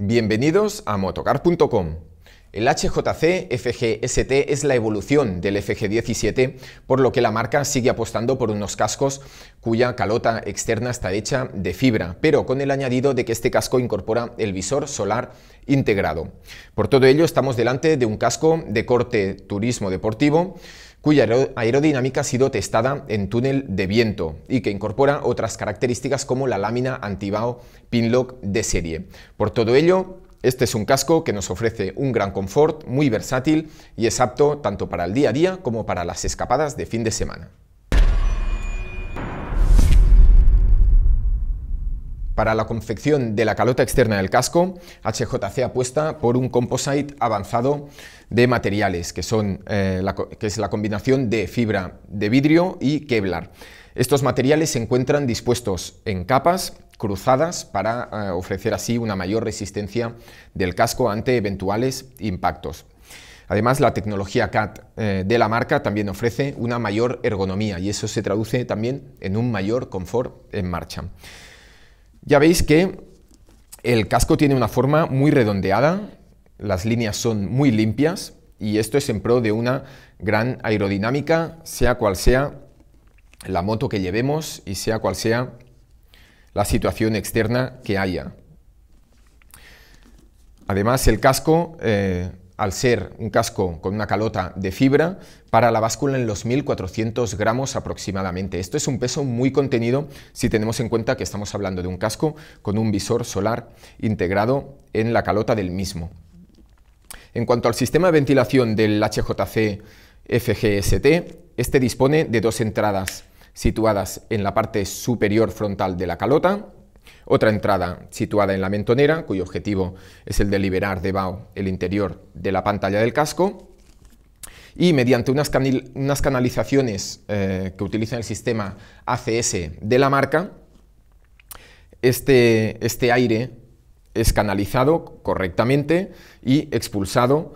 Bienvenidos a motocar.com. El HJC FGST es la evolución del FG17, por lo que la marca sigue apostando por unos cascos cuya calota externa está hecha de fibra, pero con el añadido de que este casco incorpora el visor solar integrado. Por todo ello, estamos delante de un casco de corte turismo deportivo cuya aerodinámica ha sido testada en túnel de viento y que incorpora otras características como la lámina antibao Pinlock de serie. Por todo ello, este es un casco que nos ofrece un gran confort, muy versátil y es apto tanto para el día a día como para las escapadas de fin de semana. Para la confección de la calota externa del casco, HJC apuesta por un composite avanzado de materiales, que, son, eh, que es la combinación de fibra de vidrio y Kevlar. Estos materiales se encuentran dispuestos en capas cruzadas para eh, ofrecer así una mayor resistencia del casco ante eventuales impactos. Además, la tecnología CAT eh, de la marca también ofrece una mayor ergonomía y eso se traduce también en un mayor confort en marcha. Ya veis que el casco tiene una forma muy redondeada, las líneas son muy limpias y esto es en pro de una gran aerodinámica, sea cual sea la moto que llevemos y sea cual sea la situación externa que haya. Además, el casco eh, al ser un casco con una calota de fibra, para la báscula en los 1.400 gramos aproximadamente. Esto es un peso muy contenido si tenemos en cuenta que estamos hablando de un casco con un visor solar integrado en la calota del mismo. En cuanto al sistema de ventilación del HJC FGST, este dispone de dos entradas situadas en la parte superior frontal de la calota otra entrada situada en la mentonera, cuyo objetivo es el de liberar de el interior de la pantalla del casco. Y mediante unas, canalizaciones eh, que utiliza el sistema ACS de la marca, este, este, aire es canalizado correctamente y expulsado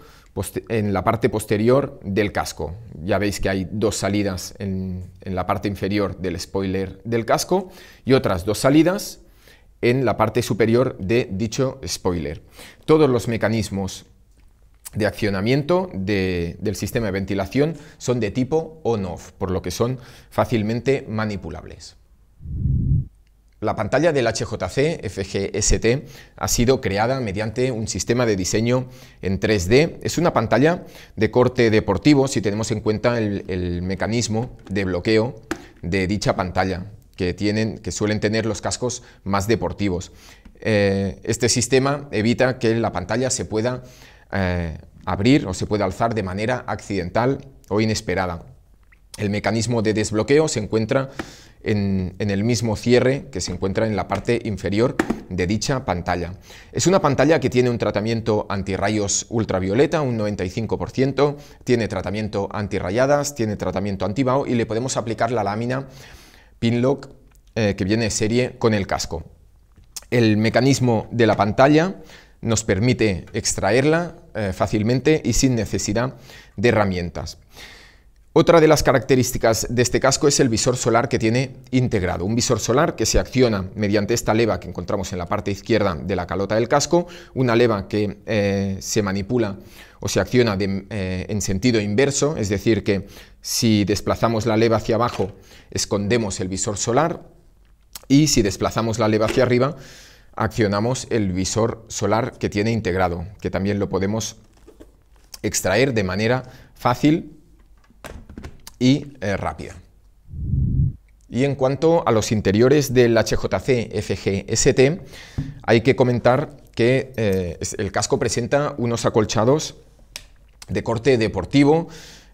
en la parte posterior del casco. Ya veis que hay dos salidas en, la parte inferior del spoiler del casco y otras dos salidas en la parte superior de dicho spoiler. Todos los mecanismos de accionamiento del sistema de ventilación son de tipo on-off, por lo que son fácilmente manipulables. La pantalla del HJC FGST ha sido creada mediante un sistema de diseño en 3D. Es una pantalla de corte deportivo si tenemos en cuenta el mecanismo de bloqueo de dicha pantalla que, tienen, que suelen tener los cascos más deportivos. Eh, este sistema evita que la pantalla se pueda eh, abrir o se pueda alzar de manera accidental o inesperada. El mecanismo de desbloqueo se encuentra en, el mismo cierre que se encuentra en la parte inferior de dicha pantalla. Es una pantalla que tiene un tratamiento antirrayos ultravioleta, un 95%, tiene tratamiento antirrayadas, tiene tratamiento antibao y le podemos aplicar la lámina Pinlock, eh, que viene de serie con el casco. El mecanismo de la pantalla nos permite extraerla eh, fácilmente y sin necesidad de herramientas. Otra de las características de este casco es el visor solar que tiene integrado. Un visor solar que se acciona mediante esta leva que encontramos en la parte izquierda de la calota del casco, una leva que eh, se manipula o se acciona eh, en sentido inverso, es decir, que si desplazamos la leva hacia abajo, escondemos el visor solar y si desplazamos la leva hacia arriba, accionamos el visor solar que tiene integrado, que también lo podemos extraer de manera fácil y eh, rápida. Y en cuanto a los interiores del HJC FGST hay que comentar que eh, el casco presenta unos acolchados de corte deportivo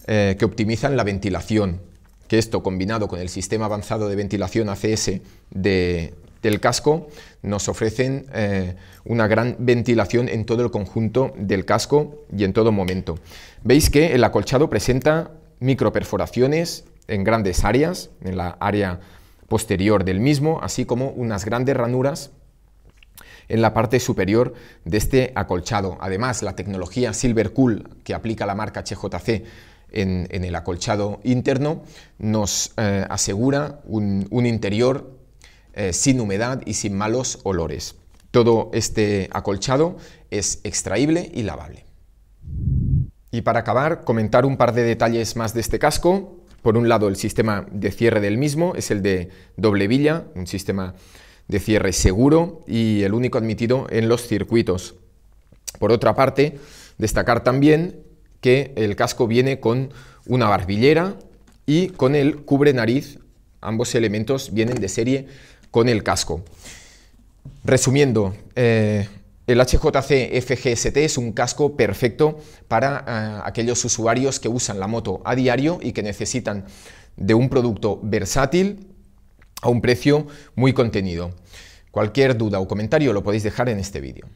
eh, que optimizan la ventilación, que esto combinado con el sistema avanzado de ventilación ACS del casco nos ofrecen una gran ventilación en todo el conjunto del casco y en todo momento. Veis que el acolchado presenta microperforaciones en grandes áreas, en la área posterior del mismo, así como unas grandes ranuras en la parte superior de este acolchado. Además, la tecnología Silver Cool que aplica la marca HJC en, el acolchado interno nos eh, asegura un, interior eh, sin humedad y sin malos olores. Todo este acolchado es extraíble y lavable. Y para acabar, comentar un par de detalles más de este casco. Por un lado, el sistema de cierre del mismo es el de doble villa, un sistema de cierre seguro y el único admitido en los circuitos. Por otra parte, destacar también que el casco viene con una barbillera y con el cubre nariz. Ambos elementos vienen de serie con el casco. Resumiendo, eh, el HJC FGST es un casco perfecto para eh, aquellos usuarios que usan la moto a diario y que necesitan de un producto versátil a un precio muy contenido. Cualquier duda o comentario lo podéis dejar en este vídeo.